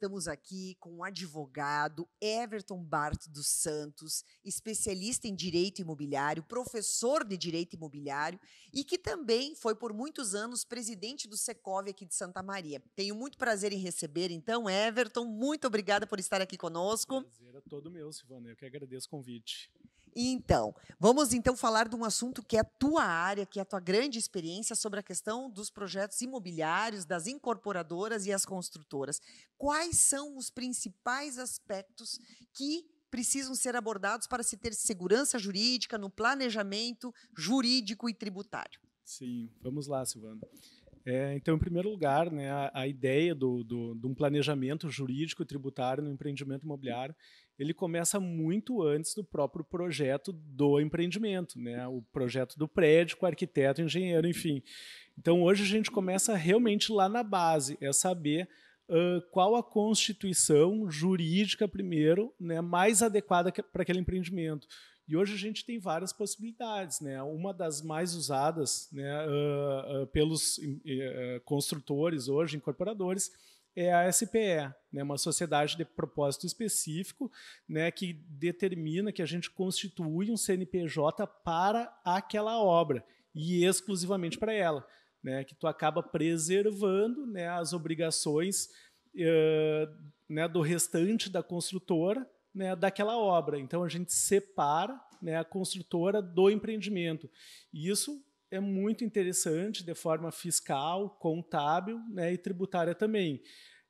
estamos aqui com o advogado Everton Bart dos Santos, especialista em direito imobiliário, professor de direito imobiliário e que também foi por muitos anos presidente do Secov aqui de Santa Maria. Tenho muito prazer em receber, então, Everton, muito obrigada por estar aqui conosco. Prazer é todo meu, Silvana. Eu que agradeço o convite. Então, vamos então falar de um assunto que é a tua área, que é a tua grande experiência sobre a questão dos projetos imobiliários, das incorporadoras e as construtoras. Quais são os principais aspectos que precisam ser abordados para se ter segurança jurídica no planejamento jurídico e tributário? Sim, vamos lá, Silvana. É, então, em primeiro lugar, né, a, a ideia do, do, de um planejamento jurídico tributário no empreendimento imobiliário, ele começa muito antes do próprio projeto do empreendimento, né, o projeto do prédio, com arquiteto, engenheiro, enfim. Então, hoje a gente começa realmente lá na base, é saber uh, qual a constituição jurídica, primeiro, né, mais adequada para aquele empreendimento. E hoje a gente tem várias possibilidades. Né? Uma das mais usadas né, uh, uh, pelos uh, construtores hoje, incorporadores, é a SPE, né, uma sociedade de propósito específico, né, que determina que a gente constitui um CNPJ para aquela obra e exclusivamente para ela né, que tu acaba preservando né, as obrigações uh, né, do restante da construtora né, daquela obra. Então a gente separa né, a construtora do empreendimento. E isso é muito interessante de forma fiscal, contábil né, e tributária também.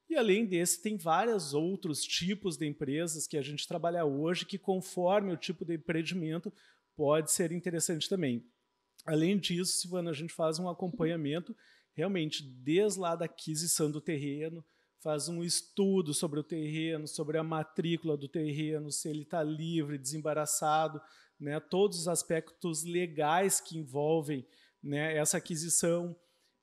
E além desse, tem vários outros tipos de empresas que a gente trabalha hoje que, conforme o tipo de empreendimento, pode ser interessante também. Além disso, Silvana, a gente faz um acompanhamento realmente desde lá da aquisição do terreno, faz um estudo sobre o terreno, sobre a matrícula do terreno, se ele está livre, desembaraçado, né, todos os aspectos legais que envolvem né, essa aquisição.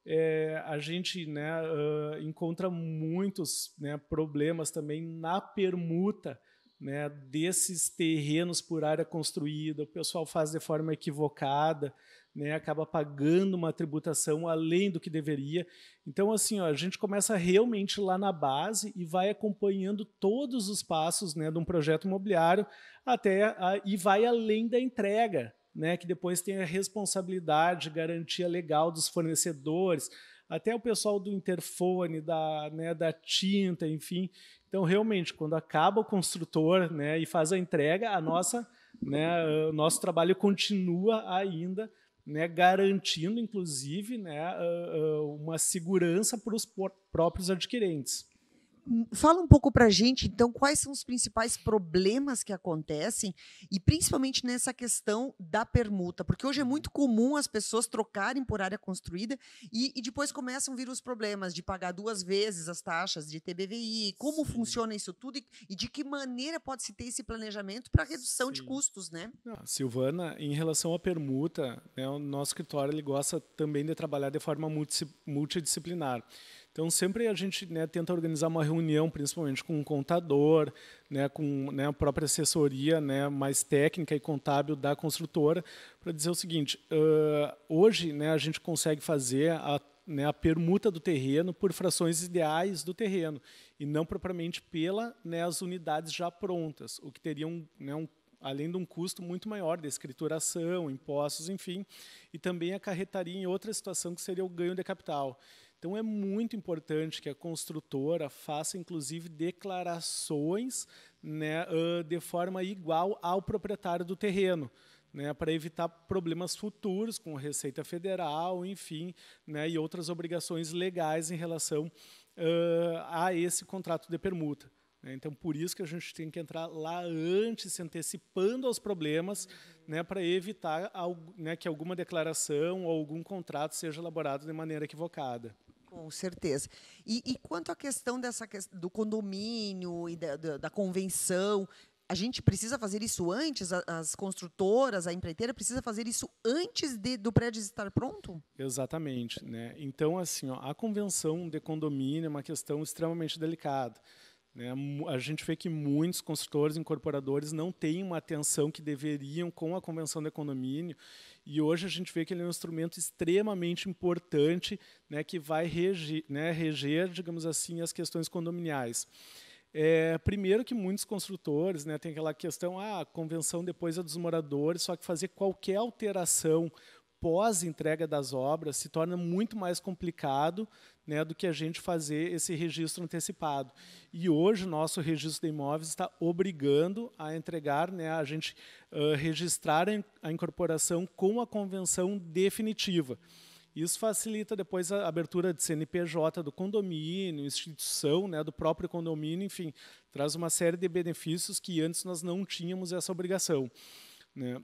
É, a gente né, uh, encontra muitos né, problemas também na permuta né, desses terrenos por área construída, o pessoal faz de forma equivocada, né, acaba pagando uma tributação além do que deveria. Então, assim, ó, a gente começa realmente lá na base e vai acompanhando todos os passos né, de um projeto imobiliário até a, e vai além da entrega, né, que depois tem a responsabilidade, garantia legal dos fornecedores, até o pessoal do interfone, da, né, da tinta, enfim. Então, realmente, quando acaba o construtor né, e faz a entrega, a nossa, né, o nosso trabalho continua ainda né, garantindo, inclusive, né, ah, ah, uma segurança para os próprios adquirentes. Fala um pouco para a gente, então, quais são os principais problemas que acontecem e principalmente nessa questão da permuta, porque hoje é uhum. muito comum as pessoas trocarem por área construída e, e depois começam a vir os problemas de pagar duas vezes as taxas de TBVI, como Sim. funciona isso tudo e, e, de que maneira pode se ter esse planejamento para redução Sim. de custos, né? Não, Silvana, em relação à permuta, né, o nosso escritório ele gosta também de trabalhar de forma multidisciplinar. Então, sempre a gente né, tenta organizar uma reunião, principalmente com um contador, né, com né, a própria assessoria né, mais técnica e contábil da construtora, para dizer o seguinte: uh, hoje né, a gente consegue fazer a, né, a permuta do terreno por frações ideais do terreno, e não propriamente pelas as unidades já prontas, o que teria um, um além de um custo muito maior de escrituração, impostos, enfim, e também acarretaria em outra situação que seria o ganho de capital. Então é muito importante que a construtora faça, inclusive, declarações né, de forma igual ao proprietário do terreno. Né, para evitar problemas futuros com Receita Federal, enfim, né, e outras obrigações legais em relação uh, a esse contrato de permuta. Né. Então, por isso que a gente tem que entrar lá antes, se antecipando aos problemas, né, para evitar né, que alguma declaração ou algum contrato seja elaborado de maneira equivocada com certeza. E, e quanto à questão dessa do condomínio e da, da, da convenção, a gente precisa fazer isso antes? As construtoras, a empreiteira precisa fazer isso antes de, do prédio estar pronto? Exatamente. Né? Então, assim, ó, a convenção de condomínio é uma questão extremamente delicada. Né? A gente vê que muitos construtores e incorporadores não têm uma atenção que deveriam com a convenção de condomínio, e hoje a gente vê que ele é um instrumento extremamente importante né, que vai reger, né, reger, digamos assim, as questões condominiais. É, primeiro que muitos construtores né, têm aquela questão, ah, a convenção depois é dos moradores, só que fazer qualquer alteração pós-entrega das obras se torna muito mais complicado né, do que a gente fazer esse registro antecipado. E hoje nosso registro de imóveis está obrigando a entregar, né, a gente uh, registrar a incorporação com a convenção definitiva. Isso facilita depois a abertura de CNPJ do condomínio, instituição né, do próprio condomínio, enfim, traz uma série de benefícios que antes nós não tínhamos essa obrigação. Né.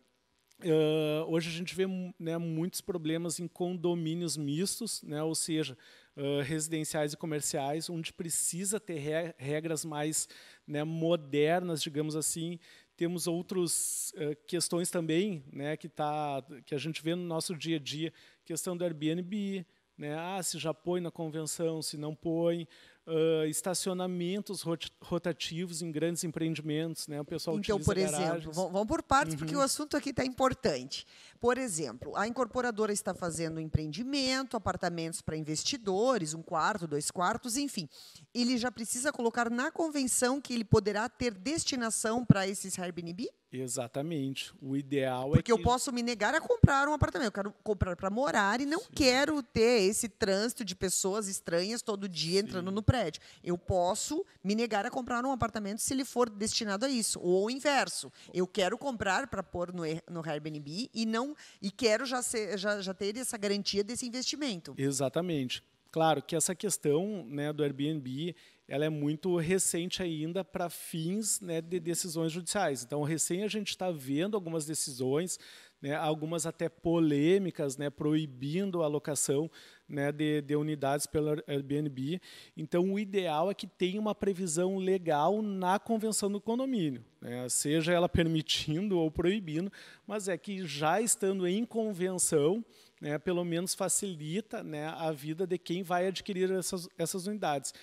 Uh, hoje a gente vê né, muitos problemas em condomínios mistos, né, ou seja, uh, residenciais e comerciais, onde precisa ter re regras mais né, modernas, digamos assim. Temos outras uh, ah, questões também né, que, tá, que a gente vê no nosso dia a dia, questão do Airbnb, né, ah, se já põe na convenção, se não põe uh, estacionamentos rot rotativos em grandes empreendimentos, né? O pessoal Então, por exemplo, vamos por partes, uhum. porque o uhum. assunto aqui está importante. Por exemplo, a incorporadora está fazendo um empreendimento, apartamentos para investidores, um quarto, dois quartos, enfim. Ele já precisa colocar na convenção que ele poderá ter destinação para esses Airbnb? Exatamente. O ideal Porque é porque eu posso me negar a comprar um apartamento. Eu quero comprar para morar e não Sim. quero ter esse trânsito de pessoas estranhas todo dia Sim. entrando no prédio. Eu posso me negar a comprar um apartamento se ele for destinado a isso. Ou o inverso. Eu quero comprar para pôr no, no Airbnb e não e quero já, ser, já, já ter essa garantia desse investimento. Exatamente. Claro que essa questão né, do Airbnb ela é muito recente ainda para fins né, de decisões judiciais. Então, recém a gente está vendo algumas decisões, né, algumas até polêmicas, né, proibindo a locação né, de, de, unidades pelo Airbnb. Então, o ideal é que tenha uma previsão legal na convenção do condomínio, né, seja ela permitindo ou proibindo, mas é que já estando em convenção, né, pelo menos facilita a vida de quem vai adquirir essas, essas unidades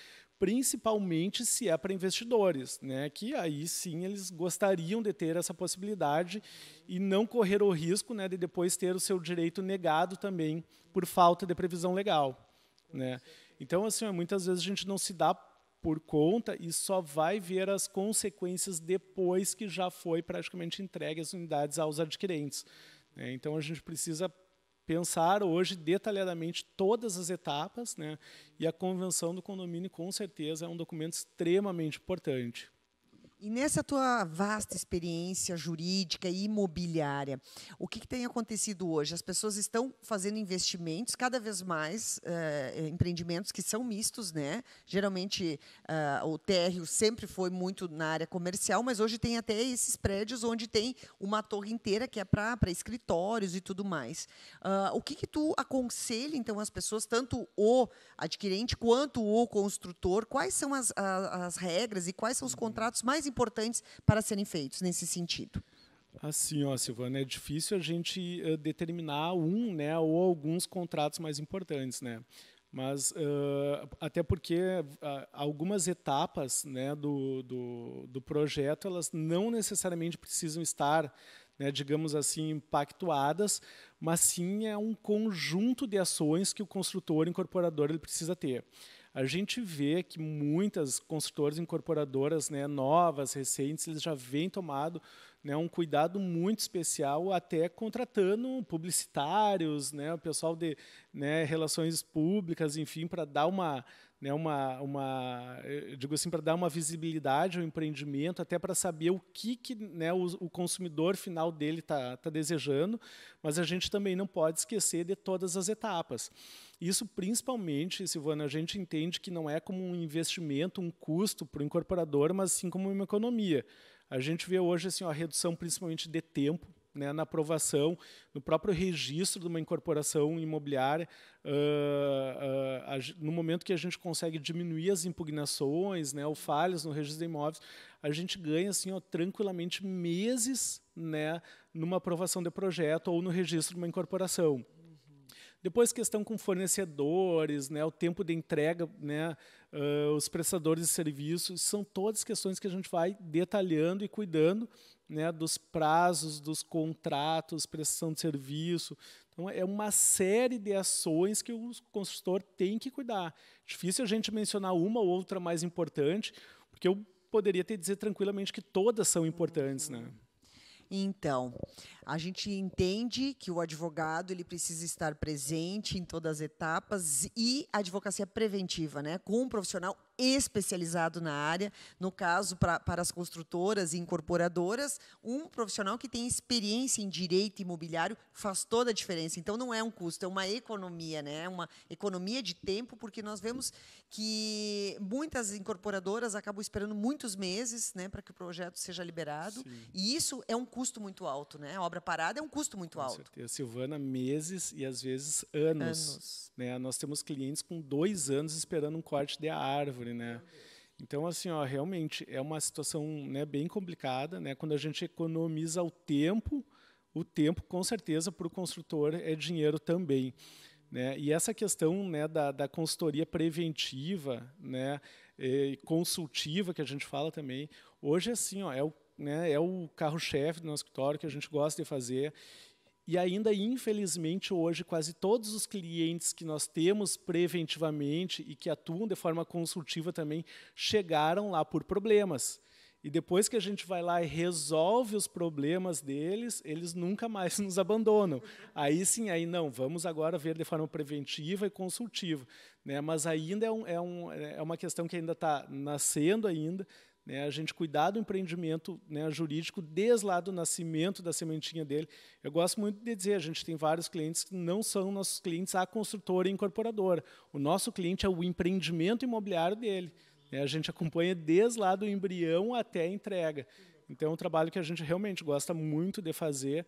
principalmente se é para investidores, né? que aí sim eles gostariam de ter essa possibilidade e não correr o risco né, de depois ter o seu direito negado também por falta de previsão legal. Né? Então, assim, muitas vezes a gente não se dá por conta e só vai ver as consequências depois que já foi praticamente entregue as unidades aos adquirentes. Né? Então, a gente precisa pensar hoje detalhadamente todas as etapas, né? e a convenção do condomínio, com certeza, é um documento extremamente importante. E nessa tua vasta experiência jurídica e imobiliária, o que, que tem acontecido hoje? As pessoas estão fazendo investimentos, cada vez mais eh, eh, empreendimentos que são mistos, né? Geralmente eh, o térreo sempre foi muito na área comercial, mas hoje tem até esses prédios onde tem uma torre inteira que é para escritórios e tudo mais. Uh, o que, que tu aconselha então as pessoas, tanto o adquirente quanto o construtor? Quais são as, as, as regras e quais são os uhum. contratos mais importantes para serem feitos nesse sentido? Assim, ó, Silvana, é difícil a gente eh, determinar um, né, ou alguns contratos mais importantes, né? Mas uh, até porque uh, algumas etapas, né, do, do, do projeto, elas não necessariamente precisam estar né, digamos assim, pactuadas, mas sim é um conjunto de ações que o construtor incorporador ele precisa ter a gente vê que muitas construtoras incorporadoras né, novas, recentes, eles já vêm tomado né, um cuidado muito especial, até contratando publicitários, né, o pessoal de né, relações públicas, enfim, para dar uma né, uma, uma eh, digo assim para dar uma visibilidade ao empreendimento até para saber o que, que né, o, o consumidor final dele está tá desejando mas a gente também não pode esquecer de todas as etapas isso principalmente, Silvana, a gente entende que não é como um investimento, um custo para o incorporador, mas sim como uma economia. A gente vê hoje assim, a redução principalmente de tempo né, na aprovação, no próprio registro de uma incorporação imobiliária, uh, uh, no momento que a gente consegue diminuir as impugnações, né, ou falhas no registro de imóveis, a gente ganha assim, ó, tranquilamente meses né, numa aprovação de projeto ou no registro de uma incorporação. Depois, questão com fornecedores, né, o tempo de entrega, né, uh, os prestadores de serviços, são todas questões que a gente vai detalhando e cuidando né, dos prazos, dos contratos, prestação de serviço. Então, é uma série de ações que o consultor tem que cuidar. Difícil a gente mencionar uma ou outra mais importante, porque eu poderia ter dizer tranquilamente que todas são importantes. Né? Então, a gente entende que o advogado ele precisa estar presente em todas as etapas e a advocacia preventiva, né, com um profissional especializado na área, no caso pra, para as construtoras e incorporadoras, um profissional que tem experiência em direito imobiliário faz toda a diferença. Então não é um custo, é uma economia, né? É uma economia de tempo, porque nós vemos que muitas incorporadoras acabam esperando muitos meses, né, para que o projeto seja liberado, Sim. e isso é um custo muito alto, né? obra parada é um custo muito com alto. Certeza. Silvana, meses e às vezes anos. anos. Né? Nós temos clientes com dois anos esperando um corte de árvore, né? Então, assim, ó, realmente é uma situação né, bem complicada, né? Quando a gente economiza o tempo, o tempo, com certeza, para o construtor é dinheiro também. Né? E essa questão né, da, da consultoria preventiva né, e eh, consultiva, que a gente fala também, hoje assim, ó, é o né, é o carro-chefe do nosso escritório que a gente gosta de fazer. E ainda, infelizmente, hoje, quase todos os clientes que nós temos preventivamente e que atuam de forma consultiva também chegaram lá por problemas. E depois que a gente vai lá e resolve os problemas deles, eles nunca mais nos abandonam. Aí sim, aí não, vamos agora ver de forma preventiva e consultiva. Né? Mas ainda é, um, é, um, é uma questão que ainda está nascendo ainda, né, a gente cuidar do empreendimento né, jurídico desde lá do nascimento da sementinha dele. Eu gosto muito de dizer, a gente tem vários clientes que não são nossos clientes a construtora e incorporadora. O nosso cliente é o empreendimento imobiliário dele. Né, a gente acompanha desde lá do embrião até a entrega. Então, é um trabalho que a gente realmente gosta muito de fazer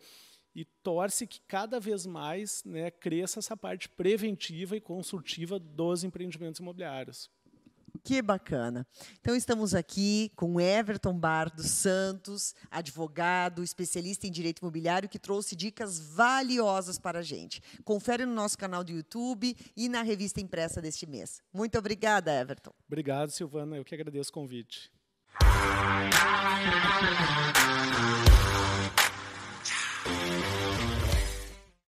e torce que cada vez mais né, cresça essa parte preventiva e consultiva dos empreendimentos imobiliários. Que bacana. Então, estamos aqui com Everton Bar dos Santos, advogado, especialista em direito imobiliário, que trouxe dicas valiosas para a gente. Confere no nosso canal do YouTube e na revista impressa deste mês. Muito obrigada, Everton. Obrigado, Silvana. Eu que agradeço o convite.